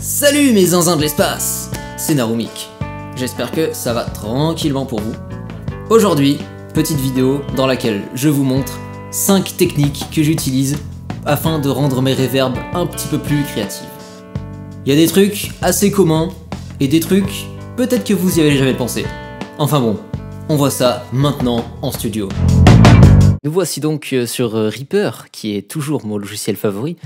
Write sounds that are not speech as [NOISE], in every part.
Salut mes zinzins de l'espace C'est Narumik. J'espère que ça va tranquillement pour vous. Aujourd'hui, petite vidéo dans laquelle je vous montre 5 techniques que j'utilise afin de rendre mes réverbes un petit peu plus créatives. Il y a des trucs assez communs et des trucs peut-être que vous y avez jamais pensé. Enfin bon, on voit ça maintenant en studio. Nous voici donc euh, sur euh, Reaper, qui est toujours mon logiciel favori,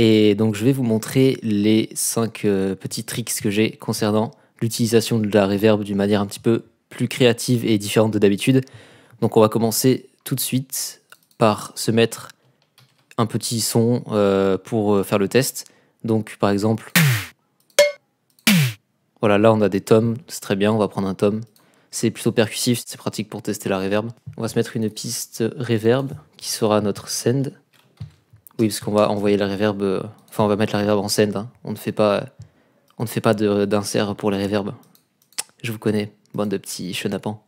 et donc, je vais vous montrer les 5 euh, petits tricks que j'ai concernant l'utilisation de la reverb d'une manière un petit peu plus créative et différente de d'habitude. Donc, on va commencer tout de suite par se mettre un petit son euh, pour euh, faire le test. Donc, par exemple, voilà, là on a des tomes, c'est très bien, on va prendre un tome. C'est plutôt percussif, c'est pratique pour tester la reverb. On va se mettre une piste reverb qui sera notre send. Oui, parce qu'on va envoyer la reverb. Euh, enfin, on va mettre la reverb en scène. Hein. On ne fait pas, on ne fait pas d'insert pour les reverbs. Je vous connais, bande de petits chenapans.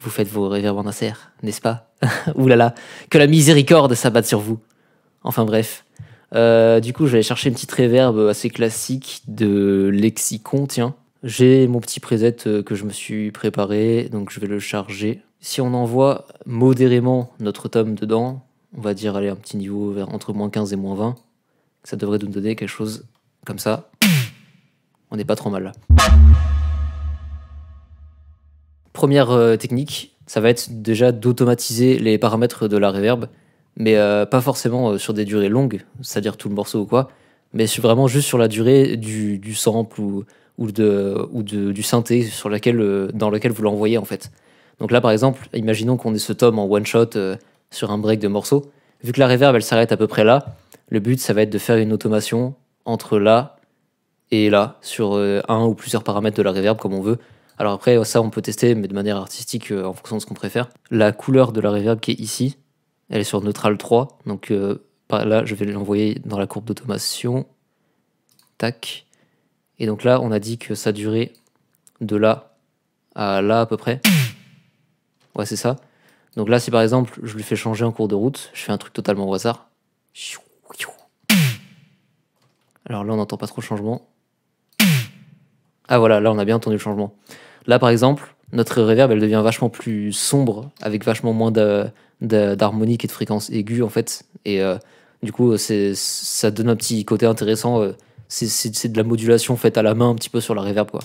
Vous faites vos reverbs en insert, n'est-ce pas [LAUGHS] Ouh là là, que la miséricorde s'abatte sur vous. Enfin bref. Euh, du coup, j'allais chercher une petite reverb assez classique de Lexicon, tiens. J'ai mon petit preset euh, que je me suis préparé, donc je vais le charger. Si on envoie modérément notre tome dedans, on va dire, aller un petit niveau vers, entre moins 15 et moins 20. Ça devrait nous donner quelque chose comme ça. On n'est pas trop mal là. Première euh, technique, ça va être déjà d'automatiser les paramètres de la reverb, mais euh, pas forcément euh, sur des durées longues, c'est-à-dire tout le morceau ou quoi, mais vraiment juste sur la durée du, du sample ou, de, ou du synthé sur laquelle, dans lequel vous l'envoyez en fait. Donc là par exemple, imaginons qu'on ait ce tome en one shot sur un break de morceau. Vu que la reverb elle s'arrête à peu près là, le but ça va être de faire une automation entre là et là sur euh, un ou plusieurs paramètres de la reverb comme on veut. Alors après ça on peut tester mais de manière artistique euh, en fonction de ce qu'on préfère. La couleur de la reverb qui est ici, elle est sur neutral 3 donc euh, là je vais l'envoyer dans la courbe d'automation. Tac. Et donc là on a dit que ça durait de là à là à peu près. Ouais c'est ça. Donc là, si par exemple, je lui fais changer en cours de route, je fais un truc totalement au hasard. Alors là, on n'entend pas trop le changement. Ah voilà, là, on a bien entendu le changement. Là, par exemple, notre reverb, elle devient vachement plus sombre, avec vachement moins d'harmonique et de fréquence aiguë, en fait. Et euh, du coup, ça donne un petit côté intéressant. Euh, c'est de la modulation faite à la main, un petit peu sur la reverb, quoi.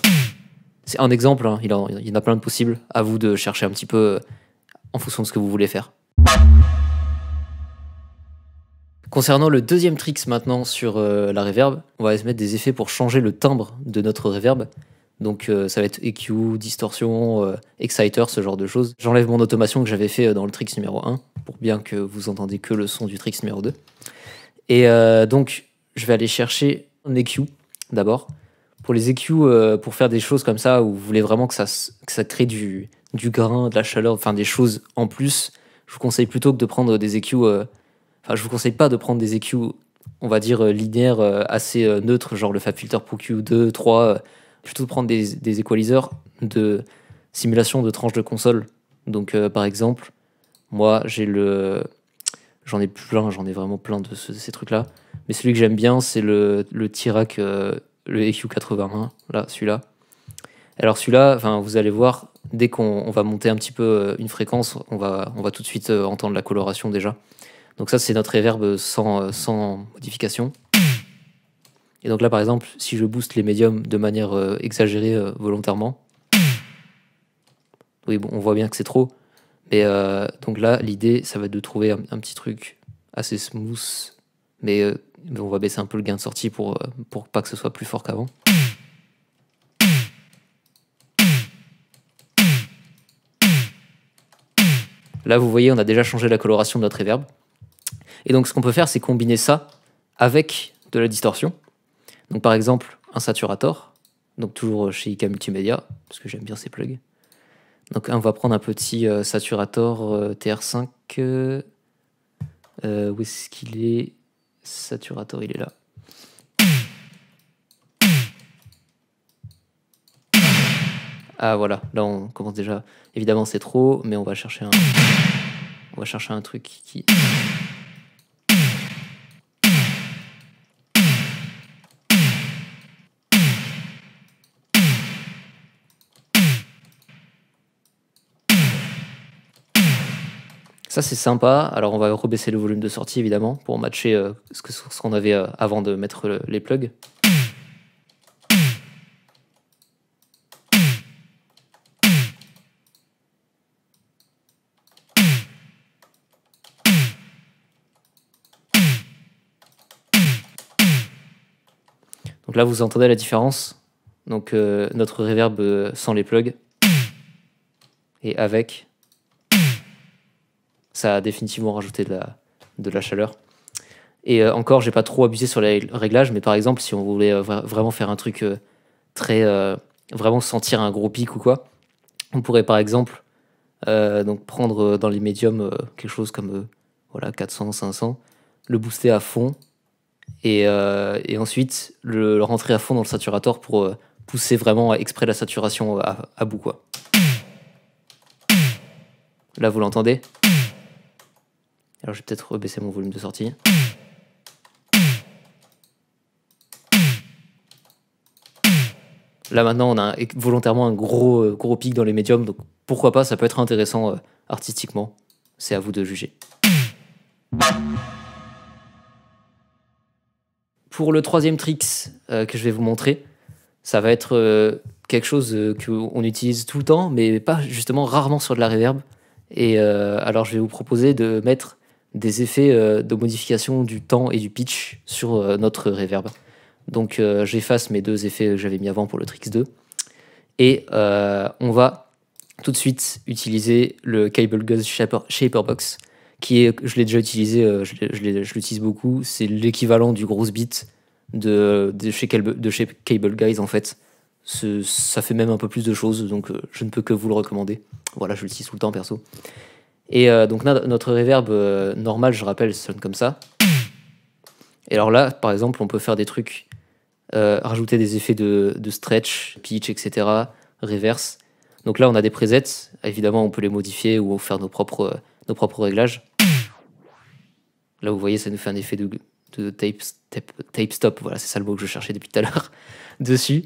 C'est un exemple, hein. il, il, y en a plein de possibles. À vous de chercher un petit peu euh, en fonction de ce que vous voulez faire. Concernant le deuxième tricks maintenant sur euh, la reverb, on va se mettre des effets pour changer le timbre de notre reverb. Donc euh, ça va être EQ, distorsion, euh, exciter, ce genre de choses. J'enlève mon automation que j'avais fait dans le trick numéro 1 pour bien que vous entendez que le son du tricks numéro 2. Et donc je vais aller chercher un EQ d'abord. Pour les EQ, pour faire des choses comme ça où vous voulez vraiment que ça, que ça crée du, du grain, de la chaleur, enfin des choses en plus, je vous conseille plutôt que de prendre des EQ. Euh, enfin, je vous conseille pas de prendre des EQ, on va dire, euh, linéaires euh, assez neutres, genre le FabFilter Pro Q2, 3. plutôt de prendre des, des de simulation de tranches de console. Donc, par exemple, moi, j'ai le. J'en ai plein, j'en ai vraiment plein de, ces trucs-là. Mais celui que j'aime bien, c'est le, le Tirac, le EQ81, là, celui-là. Alors celui-là, vous allez voir, dès qu'on va monter un petit peu euh, une fréquence, on va, on va tout de suite euh, entendre la coloration déjà. Donc ça, c'est notre reverb euh, sans, modification. Et donc là, par exemple, si je booste les médiums de manière exagérée volontairement, oui, on voit bien que c'est trop. Mais donc là, l'idée, ça va être de trouver un, petit truc assez smooth, mais, on va baisser un peu le gain de sortie pour, pour pas que ce soit plus fort qu'avant. Là, vous voyez, on a déjà changé la coloration de notre reverb. Et donc, ce qu'on peut faire, c'est combiner ça avec de la distorsion. Donc, par exemple, un saturator. Donc, toujours chez IK Multimédia, parce que j'aime bien ces plugs. Donc, on va prendre un petit euh, saturator euh, TR5. Euh, où est-ce qu'il est Saturator, il est là. Ah voilà, là on commence déjà. Évidemment c'est trop, mais on va chercher un. On va chercher un truc qui. Ça, c'est sympa. Alors, on va rebaisser le volume de sortie, évidemment, pour matcher euh, ce qu'on avait euh, avant de mettre les plugs. Donc là, vous entendez la différence. Donc euh, notre reverb euh, sans les plugs et avec, ça a définitivement rajouté de la, de la chaleur. Et euh, encore, j'ai pas trop abusé sur les réglages, mais par exemple, si on voulait vraiment faire un truc très. vraiment sentir un gros pic ou quoi, on pourrait par exemple donc prendre dans les médiums quelque chose comme voilà, 400, 500, le booster à fond euh, et, ensuite, le, rentrer à fond dans le saturator pour euh, pousser vraiment exprès la saturation à, bout. Quoi. Là, vous l'entendez Alors, je vais peut-être baisser mon volume de sortie. Là maintenant, on a volontairement un gros, euh, gros pic dans les médiums, donc pourquoi pas, ça peut être intéressant artistiquement. C'est à vous de juger pour le troisième tricks euh, que je vais vous montrer, ça va être euh, quelque chose euh, qu'on utilise tout le temps, mais pas justement rarement sur de la reverb. Et alors, je vais vous proposer de mettre des effets de modification du temps et du pitch sur notre reverb. Donc, j'efface mes deux effets que j'avais mis avant pour le tricks 2. Et on va tout de suite utiliser le Cable Shaperbox. Shaper Box qui est, je l'ai déjà utilisé, euh, je l'utilise beaucoup, c'est l'équivalent du grosse beat de, de, chez Cable, de chez Cable Guys en fait. Ça fait même un peu plus de choses, donc euh, je ne peux que vous le recommander. Voilà, je l'utilise tout le temps perso. Et euh, donc notre reverb normal, je rappelle, sonne comme ça. Et alors là, par exemple, on peut faire des trucs, rajouter des effets de, de, stretch, pitch, etc., reverse. Donc là, on a des presets. Évidemment, on peut les modifier ou faire nos propres, nos propres réglages. Là, vous voyez, ça nous fait un effet de, tape, stop. Voilà, c'est ça le mot que je cherchais depuis tout à l'heure. [LAUGHS] Dessus.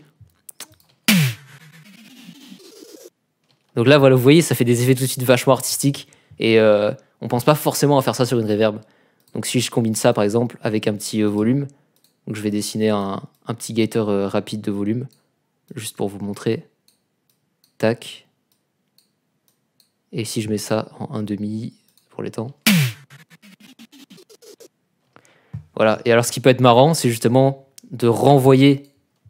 Donc là, voilà, vous voyez, ça fait des effets tout de suite vachement artistiques. Et euh, on pense pas forcément à faire ça sur une reverb. Donc si je combine ça, par exemple, avec un petit euh, volume, je vais dessiner un, petit gator euh, rapide de volume, juste pour vous montrer. Tac. Et si je mets ça en 1,5 pour les temps. Voilà. Et alors, ce qui peut être marrant, c'est justement de renvoyer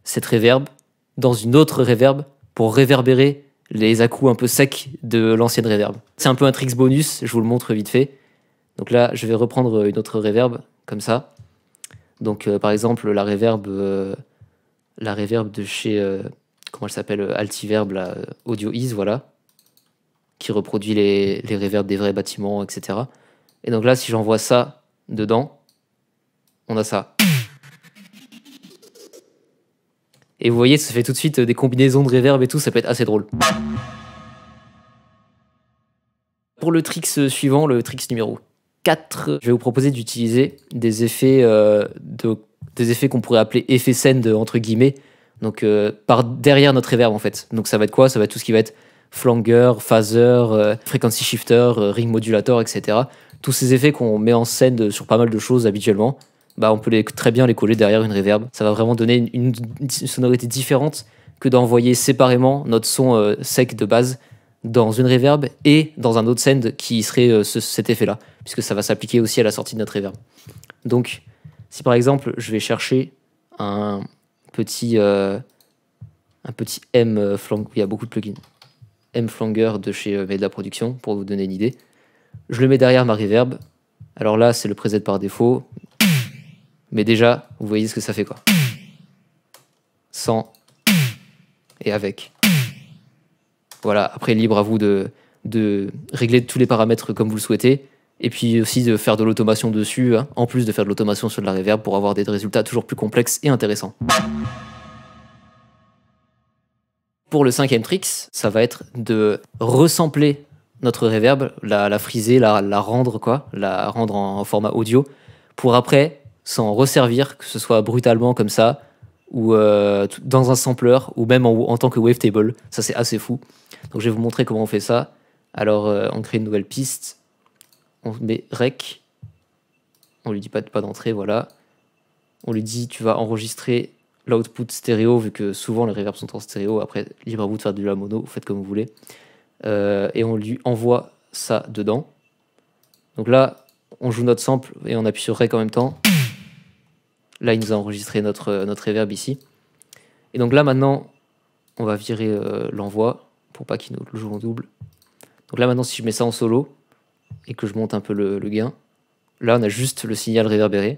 cette réverb dans une autre réverb pour réverbérer les à un peu secs de l'ancienne réverb. C'est un peu un tricks bonus, je vous le montre vite fait. Donc là, je vais reprendre une autre réverb, comme ça. Donc euh, par exemple, la réverb, euh, la de chez, euh, comment elle s'appelle, Altiverb, Audio Ease, voilà, qui reproduit les, les des vrais bâtiments, etc. Et donc là, si j'envoie ça dedans, on a ça. Et vous voyez, ça fait tout de suite euh, des combinaisons de reverb et tout, ça peut être assez drôle. Pour le tricks euh, suivant, le tricks numéro 4, je vais vous proposer d'utiliser des effets euh, de, des effets qu'on pourrait appeler effets send entre guillemets. Donc par derrière notre reverb en fait. Donc ça va être quoi Ça va être tout ce qui va être flanger, phaser, frequency shifter, ring modulator, etc. Tous ces effets qu'on met en scène sur pas mal de choses habituellement. Bah, on peut très bien les coller derrière une reverb. Ça va vraiment donner une, sonorité différente que d'envoyer séparément notre son euh, sec de base dans une reverb et dans un autre send qui serait euh, cet effet-là, puisque ça va s'appliquer aussi à la sortie de notre reverb. Donc, si par exemple je vais chercher un petit, euh, un petit M flanger il y a beaucoup de plugins, M flanger de chez Made la Production pour vous donner une idée, je le mets derrière ma reverb. Alors là, c'est le preset par défaut. Mais déjà, vous voyez ce que ça fait quoi. Sans et avec. Voilà, après libre à vous de, de régler tous les paramètres comme vous le souhaitez. Et puis aussi de faire de l'automation dessus, hein, en plus de faire de l'automation sur la reverb pour avoir des résultats toujours plus complexes et intéressants. Pour le cinquième trick, ça va être de ressembler notre reverb, la, friser, la, rendre quoi, la rendre en format audio, pour après sans resservir, que ce soit brutalement comme ça, ou euh, dans un sampler, ou même en, tant que wavetable. Ça, c'est assez fou. Donc, je vais vous montrer comment on fait ça. Alors, euh, on crée une nouvelle piste. On met rec. On lui dit pas, pas d'entrée, voilà. On lui dit, tu vas enregistrer l'output stéréo, vu que souvent les reverbs sont en stéréo. Après, libre à vous de faire du la mono, faites comme vous voulez. Euh, et on lui envoie ça dedans. Donc là, on joue notre sample et on appuie sur rec en même temps. Là, il nous a enregistré notre, euh, notre reverb ici. Et donc là, maintenant, on va virer euh, l'envoi pour pas qu'il nous le joue en double. Donc là, maintenant, si je mets ça en solo et que je monte un peu le, gain, là, on a juste le signal réverbéré.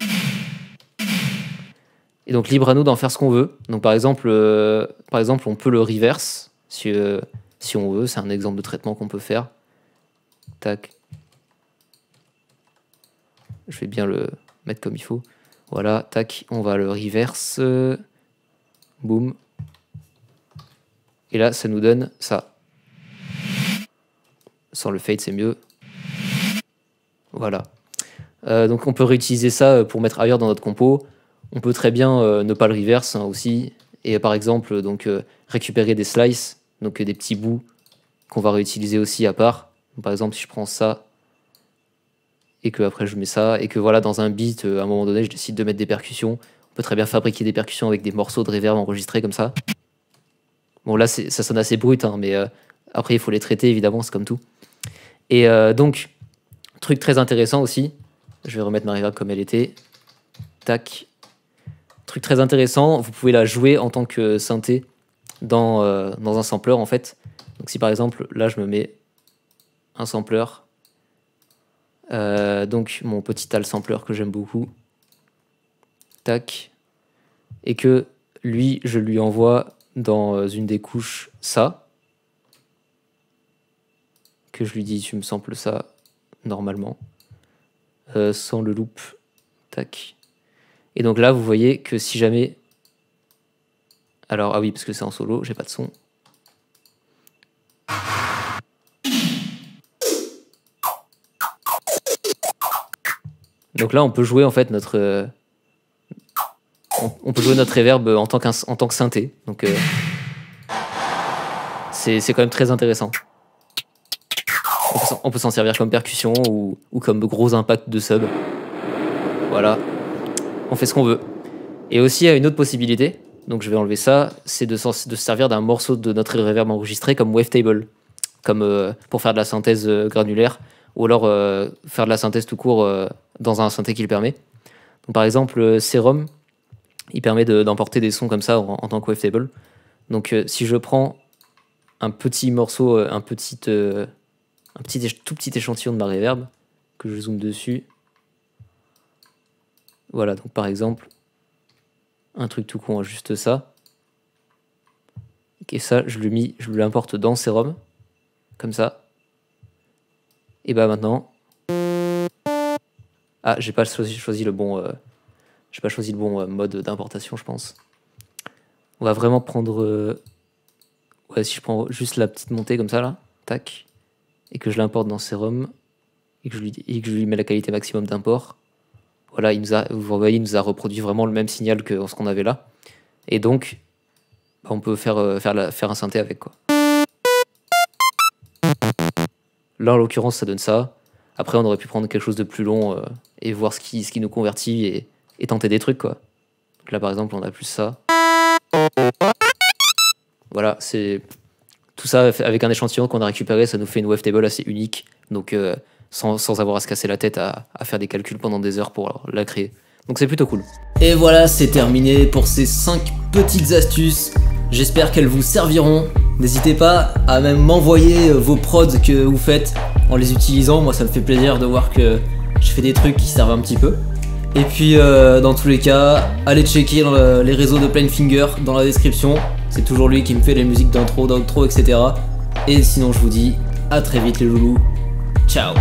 Et donc, libre à nous d'en faire ce qu'on veut. Donc, par exemple, euh, par exemple, on peut le reverse si, si on veut. C'est un exemple de traitement qu'on peut faire. Tac. Je vais bien le mettre comme il faut. Voilà, tac, on va le reverse. Boum. Et là, ça nous donne ça. Sans le fade, c'est mieux. Voilà. Euh, donc on peut réutiliser ça euh, pour mettre ailleurs dans notre compo. On peut très bien euh, ne pas le reverse hein, aussi. Et par exemple, donc récupérer des slices, donc des petits bouts qu'on va réutiliser aussi à part. Par exemple, si je prends ça, et que après je mets ça, et que voilà, dans un beat, euh, à un moment donné, je décide de mettre des percussions. On peut très bien fabriquer des percussions avec des morceaux de reverb enregistrés comme ça. Bon, là, ça sonne assez brut, hein, mais euh, après, il faut les traiter, évidemment, c'est comme tout. Et euh, donc, truc très intéressant aussi, je vais remettre ma reverb comme elle était. Tac. Truc très intéressant, vous pouvez la jouer en tant que synthé dans, dans un sampler, en fait. Donc, si par exemple, là, je me mets un sampler euh, donc mon petit al sampler que j'aime beaucoup. Tac. Et que lui, je lui envoie dans euh, une des couches ça. Que je lui dis tu me samples ça normalement. Euh, sans le loop. Tac. Et donc là, vous voyez que si jamais... Alors, ah oui, parce que c'est en solo, j'ai pas de son. Donc là, on peut jouer en fait notre. Euh, on, peut jouer notre reverb en tant, tant que synthé. Donc euh, c'est quand même très intéressant. On peut s'en servir comme percussion ou, comme gros impact de sub. Voilà. On fait ce qu'on veut. Et aussi, il y a une autre possibilité, donc je vais enlever ça, c'est de, de, se servir d'un morceau de notre reverb enregistré comme wavetable, comme euh, pour faire de la synthèse granulaire, ou alors faire de la synthèse tout court dans un synthé qui le permet. Donc, par exemple, euh, Serum, il permet d'emporter des sons comme ça en, tant que wavetable. Donc euh, si je prends un petit morceau, euh, un petit, un petit tout petit échantillon de ma reverb, que je zoome dessus, voilà, donc par exemple, un truc tout con, juste ça. Et ça, je je l'importe dans Serum, comme ça. Et bah maintenant, ah, euh, j'ai pas choisi, le bon, j'ai pas choisi le bon mode d'importation, je pense. On va vraiment prendre. Euh, ouais, si je prends juste la petite montée comme ça là, tac, et que je l'importe dans Serum et que je lui, et que je lui mets la qualité maximum d'import. Voilà, il nous a, vous voyez, il nous a reproduit vraiment le même signal que ce qu'on avait là. Et donc, bah, on peut faire, euh, faire, la, faire un synthé avec quoi. Là, en l'occurrence, ça donne ça. Après, on aurait pu prendre quelque chose de plus long euh, et voir ce qui, ce qui nous convertit et, tenter des trucs, quoi. là, par exemple, on a plus ça. Voilà, c'est tout ça avec un échantillon qu'on a récupéré, ça nous fait une table assez unique. Donc, euh, sans, avoir à se casser la tête à, à faire des calculs pendant des heures pour la créer. Donc, c'est plutôt cool. Et voilà, c'est terminé pour ces 5 petites astuces. J'espère qu'elles vous serviront. N'hésitez pas à même m'envoyer vos prods que vous faites en les utilisant, moi ça me fait plaisir de voir que je fais des trucs qui servent un petit peu. Et puis euh, dans tous les cas, allez checker les réseaux de Plainfinger dans la description. C'est toujours lui qui me fait les musiques d'intro, d'outro, etc. Et sinon je vous dis à très vite les loulous. Ciao